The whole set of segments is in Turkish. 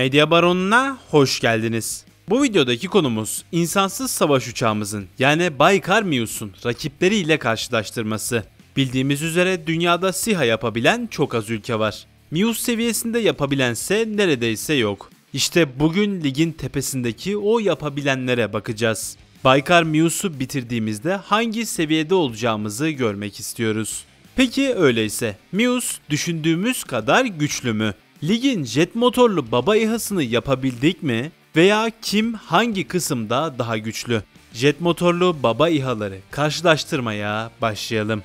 Medya Baronu'na hoş geldiniz. Bu videodaki konumuz insansız savaş uçağımızın yani Baykar Mius'un rakipleriyle karşılaştırması. Bildiğimiz üzere dünyada SİHA yapabilen çok az ülke var. Mius seviyesinde yapabilense neredeyse yok. İşte bugün ligin tepesindeki o yapabilenlere bakacağız. Baykar Mius'u bitirdiğimizde hangi seviyede olacağımızı görmek istiyoruz. Peki öyleyse Mius düşündüğümüz kadar güçlü mü? Ligin jet motorlu baba İHA'sını yapabildik mi? Veya kim hangi kısımda daha güçlü? Jet motorlu baba İHA'ları karşılaştırmaya başlayalım.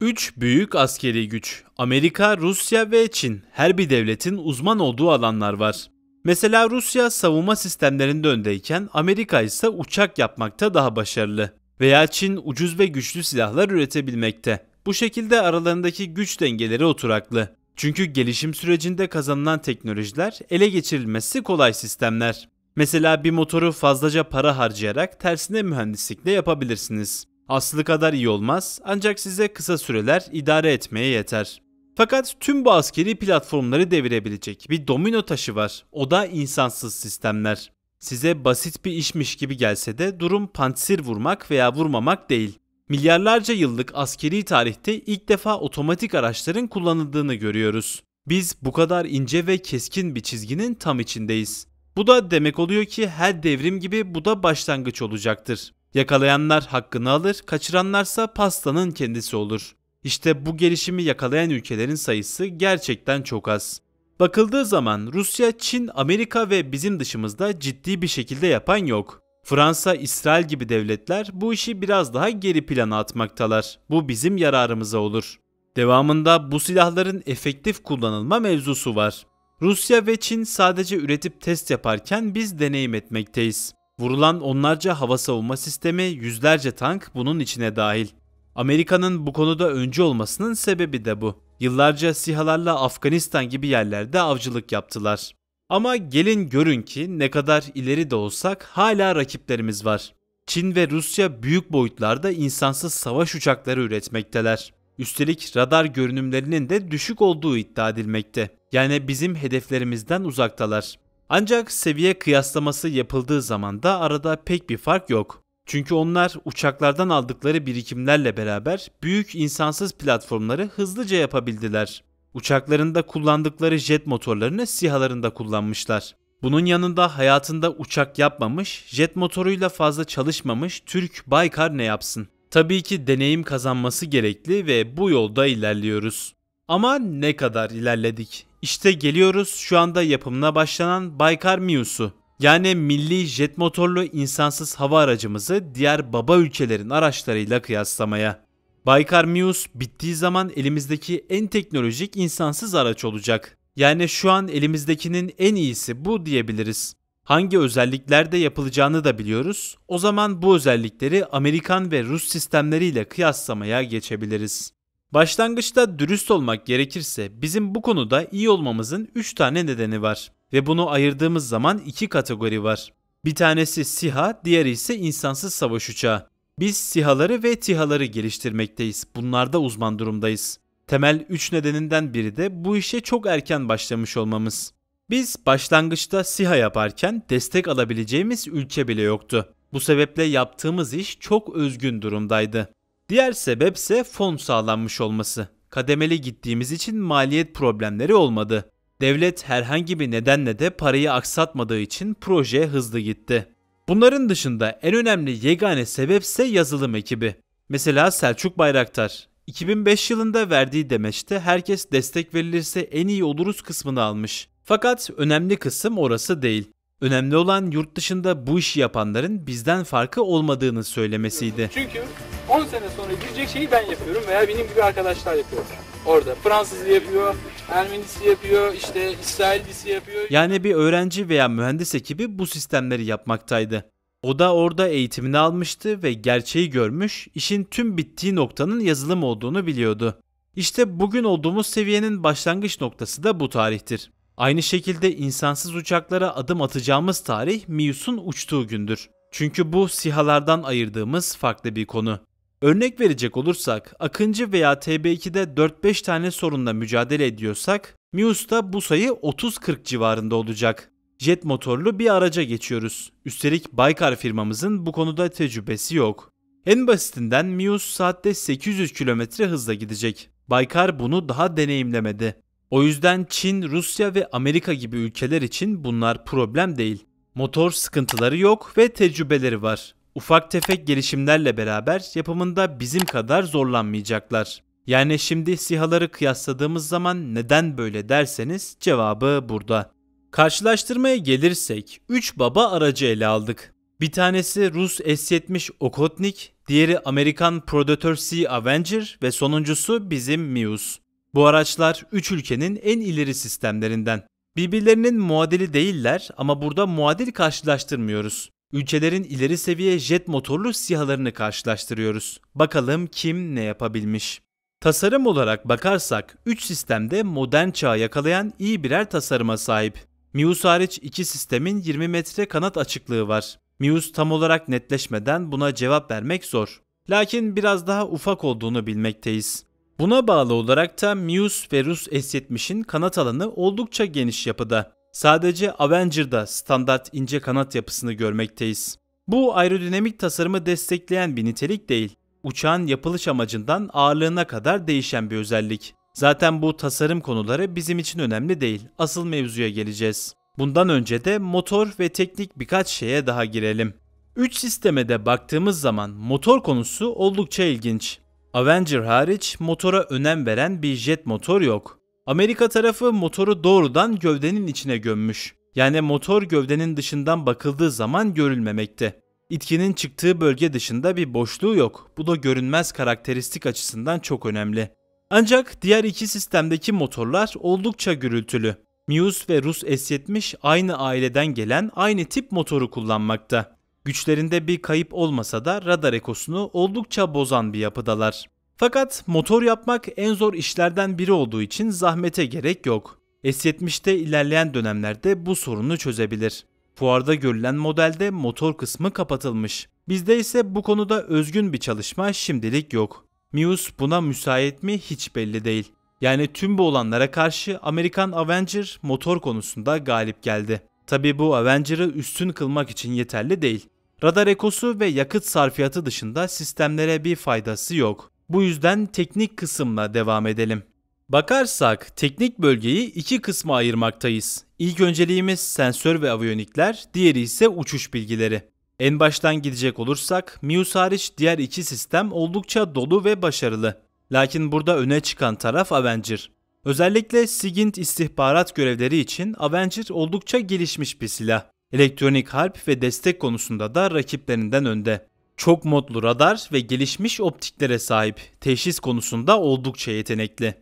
Üç büyük askeri güç. Amerika, Rusya ve Çin. Her bir devletin uzman olduğu alanlar var. Mesela Rusya savunma sistemlerinde öndeyken Amerika ise uçak yapmakta daha başarılı veya Çin ucuz ve güçlü silahlar üretebilmekte. Bu şekilde aralarındaki güç dengeleri oturaklı. Çünkü gelişim sürecinde kazanılan teknolojiler ele geçirilmesi kolay sistemler. Mesela bir motoru fazlaca para harcayarak tersine mühendislikle yapabilirsiniz. Aslı kadar iyi olmaz ancak size kısa süreler idare etmeye yeter. Fakat tüm bu askeri platformları devirebilecek bir domino taşı var. O da insansız sistemler. Size basit bir işmiş gibi gelse de durum pantsir vurmak veya vurmamak değil. Milyarlarca yıllık askeri tarihte ilk defa otomatik araçların kullanıldığını görüyoruz. Biz bu kadar ince ve keskin bir çizginin tam içindeyiz. Bu da demek oluyor ki her devrim gibi bu da başlangıç olacaktır. Yakalayanlar hakkını alır, kaçıranlarsa pastanın kendisi olur. İşte bu gelişimi yakalayan ülkelerin sayısı gerçekten çok az. Bakıldığı zaman Rusya, Çin, Amerika ve bizim dışımızda ciddi bir şekilde yapan yok. Fransa, İsrail gibi devletler bu işi biraz daha geri plana atmaktalar. Bu bizim yararımıza olur. Devamında bu silahların efektif kullanılma mevzusu var. Rusya ve Çin sadece üretip test yaparken biz deneyim etmekteyiz. Vurulan onlarca hava savunma sistemi, yüzlerce tank bunun içine dahil. Amerika'nın bu konuda öncü olmasının sebebi de bu. Yıllarca sihalarla Afganistan gibi yerlerde avcılık yaptılar. Ama gelin görün ki ne kadar ileri de olsak hala rakiplerimiz var. Çin ve Rusya büyük boyutlarda insansız savaş uçakları üretmekteler. Üstelik radar görünümlerinin de düşük olduğu iddia edilmekte. Yani bizim hedeflerimizden uzaktalar. Ancak seviye kıyaslaması yapıldığı zaman da arada pek bir fark yok. Çünkü onlar uçaklardan aldıkları birikimlerle beraber büyük insansız platformları hızlıca yapabildiler. Uçaklarında kullandıkları jet motorlarını sihalarında kullanmışlar. Bunun yanında hayatında uçak yapmamış, jet motoruyla fazla çalışmamış Türk Baykar ne yapsın? Tabii ki deneyim kazanması gerekli ve bu yolda ilerliyoruz. Ama ne kadar ilerledik? İşte geliyoruz şu anda yapımına başlanan Baykar Mius'u. Yani milli jet motorlu insansız hava aracımızı diğer baba ülkelerin araçlarıyla kıyaslamaya. Baykar Mius bittiği zaman elimizdeki en teknolojik insansız araç olacak. Yani şu an elimizdekinin en iyisi bu diyebiliriz. Hangi özelliklerde yapılacağını da biliyoruz. O zaman bu özellikleri Amerikan ve Rus sistemleriyle kıyaslamaya geçebiliriz. Başlangıçta dürüst olmak gerekirse bizim bu konuda iyi olmamızın 3 tane nedeni var ve bunu ayırdığımız zaman iki kategori var. Bir tanesi SİHA, diğeri ise insansız savaş uçağı. Biz SİHA'ları ve TİHA'ları geliştirmekteyiz. Bunlarda uzman durumdayız. Temel 3 nedeninden biri de bu işe çok erken başlamış olmamız. Biz başlangıçta SİHA yaparken destek alabileceğimiz ülke bile yoktu. Bu sebeple yaptığımız iş çok özgün durumdaydı. Diğer sebepse fon sağlanmış olması. Kademeli gittiğimiz için maliyet problemleri olmadı. Devlet herhangi bir nedenle de parayı aksatmadığı için proje hızlı gitti. Bunların dışında en önemli yegane sebepse yazılım ekibi. Mesela Selçuk Bayraktar. 2005 yılında verdiği demeçte herkes destek verilirse en iyi oluruz kısmını almış. Fakat önemli kısım orası değil. Önemli olan yurt dışında bu işi yapanların bizden farkı olmadığını söylemesiydi. Çünkü 10 sene sonra gidecek şeyi ben yapıyorum veya benim gibi arkadaşlar yapıyor. Orada Fransızlı yapıyor, Ermenisi yapıyor, işte İsrailisi yapıyor. Yani bir öğrenci veya mühendis ekibi bu sistemleri yapmaktaydı. O da orada eğitimini almıştı ve gerçeği görmüş, işin tüm bittiği noktanın yazılım olduğunu biliyordu. İşte bugün olduğumuz seviyenin başlangıç noktası da bu tarihtir. Aynı şekilde insansız uçaklara adım atacağımız tarih Mius'un uçtuğu gündür. Çünkü bu sihalardan ayırdığımız farklı bir konu. Örnek verecek olursak Akıncı veya TB2'de 4-5 tane sorunla mücadele ediyorsak Mius'ta bu sayı 30-40 civarında olacak. Jet motorlu bir araca geçiyoruz. Üstelik Baykar firmamızın bu konuda tecrübesi yok. En basitinden Mius saatte 800 km hızla gidecek. Baykar bunu daha deneyimlemedi. O yüzden Çin, Rusya ve Amerika gibi ülkeler için bunlar problem değil. Motor sıkıntıları yok ve tecrübeleri var. Ufak tefek gelişimlerle beraber yapımında bizim kadar zorlanmayacaklar. Yani şimdi sihaları kıyasladığımız zaman neden böyle derseniz cevabı burada. Karşılaştırmaya gelirsek 3 baba aracı ele aldık. Bir tanesi Rus S-70 Okotnik, diğeri Amerikan Predator Sea Avenger ve sonuncusu bizim Mius. Bu araçlar 3 ülkenin en ileri sistemlerinden. Birbirlerinin muadili değiller ama burada muadil karşılaştırmıyoruz. Ülkelerin ileri seviye jet motorlu sihalarını karşılaştırıyoruz. Bakalım kim ne yapabilmiş. Tasarım olarak bakarsak 3 sistemde modern çağı yakalayan iyi birer tasarıma sahip. Mius hariç 2 sistemin 20 metre kanat açıklığı var. Mius tam olarak netleşmeden buna cevap vermek zor. Lakin biraz daha ufak olduğunu bilmekteyiz. Buna bağlı olarak da Muse ve Rus S-70'in kanat alanı oldukça geniş yapıda. Sadece Avenger'da standart ince kanat yapısını görmekteyiz. Bu aerodinamik tasarımı destekleyen bir nitelik değil. Uçağın yapılış amacından ağırlığına kadar değişen bir özellik. Zaten bu tasarım konuları bizim için önemli değil. Asıl mevzuya geleceğiz. Bundan önce de motor ve teknik birkaç şeye daha girelim. 3 sisteme de baktığımız zaman motor konusu oldukça ilginç. Avenger hariç motora önem veren bir jet motor yok. Amerika tarafı motoru doğrudan gövdenin içine gömmüş. Yani motor gövdenin dışından bakıldığı zaman görülmemekte. İtkinin çıktığı bölge dışında bir boşluğu yok. Bu da görünmez karakteristik açısından çok önemli. Ancak diğer iki sistemdeki motorlar oldukça gürültülü. Mius ve Rus S-70 aynı aileden gelen aynı tip motoru kullanmakta. Güçlerinde bir kayıp olmasa da radar ekosunu oldukça bozan bir yapıdalar. Fakat motor yapmak en zor işlerden biri olduğu için zahmete gerek yok. S70'te ilerleyen dönemlerde bu sorunu çözebilir. Fuarda görülen modelde motor kısmı kapatılmış. Bizde ise bu konuda özgün bir çalışma şimdilik yok. Mius buna müsait mi hiç belli değil. Yani tüm bu olanlara karşı Amerikan Avenger motor konusunda galip geldi. Tabi bu Avenger'ı üstün kılmak için yeterli değil. Radar ekosu ve yakıt sarfiyatı dışında sistemlere bir faydası yok. Bu yüzden teknik kısımla devam edelim. Bakarsak teknik bölgeyi iki kısma ayırmaktayız. İlk önceliğimiz sensör ve aviyonikler, diğeri ise uçuş bilgileri. En baştan gidecek olursak MIUS hariç diğer iki sistem oldukça dolu ve başarılı. Lakin burada öne çıkan taraf Avenger. Özellikle SIGINT istihbarat görevleri için Avenger oldukça gelişmiş bir silah. Elektronik harp ve destek konusunda da rakiplerinden önde. Çok modlu radar ve gelişmiş optiklere sahip, teşhis konusunda oldukça yetenekli.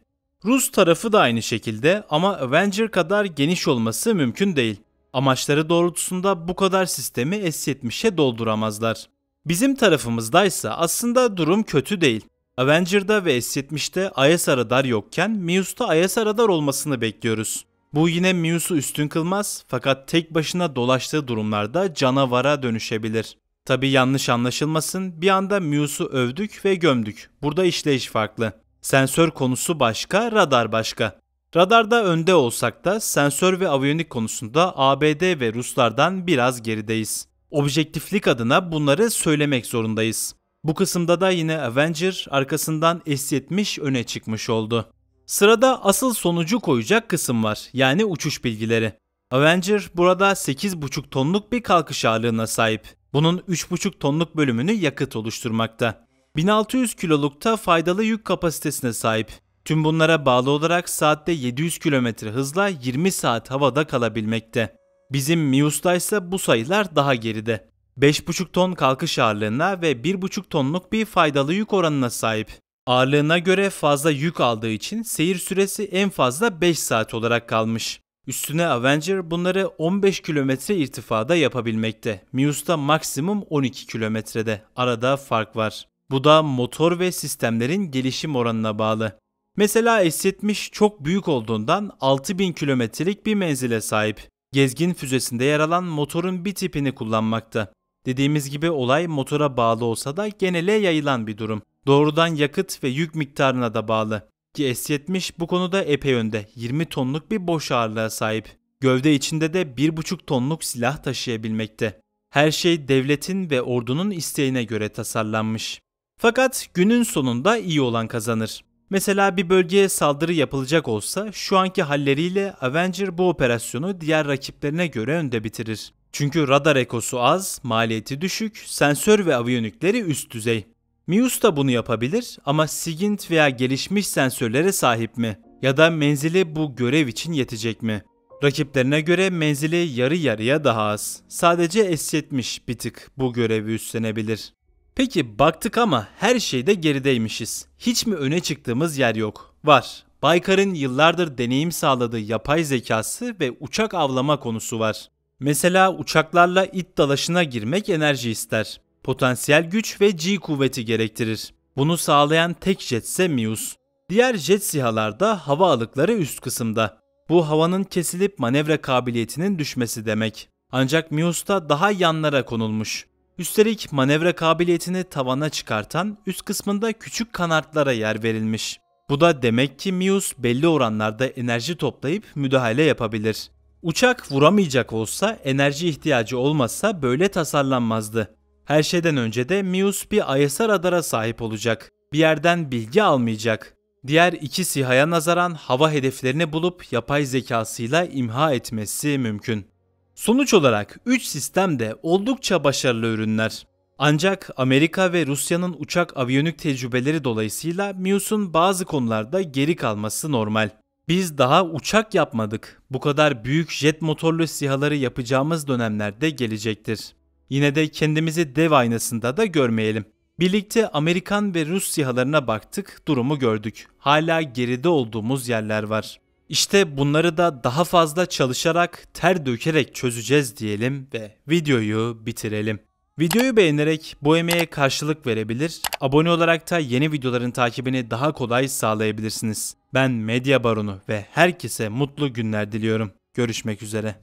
Rus tarafı da aynı şekilde ama Avenger kadar geniş olması mümkün değil. Amaçları doğrultusunda bu kadar sistemi S-70'e dolduramazlar. Bizim tarafımızdaysa aslında durum kötü değil. Avenger'da ve S-70'te IS radar yokken Mius'ta IS radar olmasını bekliyoruz. Bu yine Mews'u üstün kılmaz fakat tek başına dolaştığı durumlarda canavara dönüşebilir. Tabi yanlış anlaşılmasın bir anda Mews'u övdük ve gömdük. Burada işleyiş farklı. Sensör konusu başka, radar başka. Radarda önde olsak da sensör ve aviyonik konusunda ABD ve Ruslardan biraz gerideyiz. Objektiflik adına bunları söylemek zorundayız. Bu kısımda da yine Avenger arkasından S-70 öne çıkmış oldu. Sırada asıl sonucu koyacak kısım var yani uçuş bilgileri. Avenger burada 8,5 tonluk bir kalkış ağırlığına sahip. Bunun 3,5 tonluk bölümünü yakıt oluşturmakta. 1600 kilolukta faydalı yük kapasitesine sahip. Tüm bunlara bağlı olarak saatte 700 km hızla 20 saat havada kalabilmekte. Bizim Mius'ta ise bu sayılar daha geride. 5,5 ton kalkış ağırlığına ve 1,5 tonluk bir faydalı yük oranına sahip. Ağırlığına göre fazla yük aldığı için seyir süresi en fazla 5 saat olarak kalmış. Üstüne Avenger bunları 15 kilometre irtifada yapabilmekte. Muse'da maksimum 12 kilometrede. Arada fark var. Bu da motor ve sistemlerin gelişim oranına bağlı. Mesela S-70 çok büyük olduğundan 6000 kilometrelik bir menzile sahip. Gezgin füzesinde yer alan motorun bir tipini kullanmakta. Dediğimiz gibi olay motora bağlı olsa da genele yayılan bir durum doğrudan yakıt ve yük miktarına da bağlı. Ki S-70 bu konuda epey önde 20 tonluk bir boş ağırlığa sahip. Gövde içinde de 1,5 tonluk silah taşıyabilmekte. Her şey devletin ve ordunun isteğine göre tasarlanmış. Fakat günün sonunda iyi olan kazanır. Mesela bir bölgeye saldırı yapılacak olsa şu anki halleriyle Avenger bu operasyonu diğer rakiplerine göre önde bitirir. Çünkü radar ekosu az, maliyeti düşük, sensör ve aviyonikleri üst düzey. MIUS da bunu yapabilir ama SIGINT veya gelişmiş sensörlere sahip mi? Ya da menzili bu görev için yetecek mi? Rakiplerine göre menzili yarı yarıya daha az. Sadece S70 bir tık bu görevi üstlenebilir. Peki baktık ama her şeyde gerideymişiz. Hiç mi öne çıktığımız yer yok? Var. Baykar'ın yıllardır deneyim sağladığı yapay zekası ve uçak avlama konusu var. Mesela uçaklarla it dalaşına girmek enerji ister potansiyel güç ve G kuvveti gerektirir. Bunu sağlayan tek jet ise Mius. Diğer jet sihalar da hava alıkları üst kısımda. Bu havanın kesilip manevra kabiliyetinin düşmesi demek. Ancak Mius'ta daha yanlara konulmuş. Üstelik manevra kabiliyetini tavana çıkartan üst kısmında küçük kanatlara yer verilmiş. Bu da demek ki Mius belli oranlarda enerji toplayıp müdahale yapabilir. Uçak vuramayacak olsa enerji ihtiyacı olmasa böyle tasarlanmazdı. Her şeyden önce de MIUS bir ISR radara sahip olacak. Bir yerden bilgi almayacak. Diğer iki SİHA'ya nazaran hava hedeflerini bulup yapay zekasıyla imha etmesi mümkün. Sonuç olarak 3 sistem de oldukça başarılı ürünler. Ancak Amerika ve Rusya'nın uçak aviyonik tecrübeleri dolayısıyla MIUS'un bazı konularda geri kalması normal. Biz daha uçak yapmadık. Bu kadar büyük jet motorlu sihaları yapacağımız dönemlerde gelecektir. Yine de kendimizi dev aynasında da görmeyelim. Birlikte Amerikan ve Rus sihalarına baktık, durumu gördük. Hala geride olduğumuz yerler var. İşte bunları da daha fazla çalışarak, ter dökerek çözeceğiz diyelim ve videoyu bitirelim. Videoyu beğenerek bu emeğe karşılık verebilir, abone olarak da yeni videoların takibini daha kolay sağlayabilirsiniz. Ben Medya Baronu ve herkese mutlu günler diliyorum. Görüşmek üzere.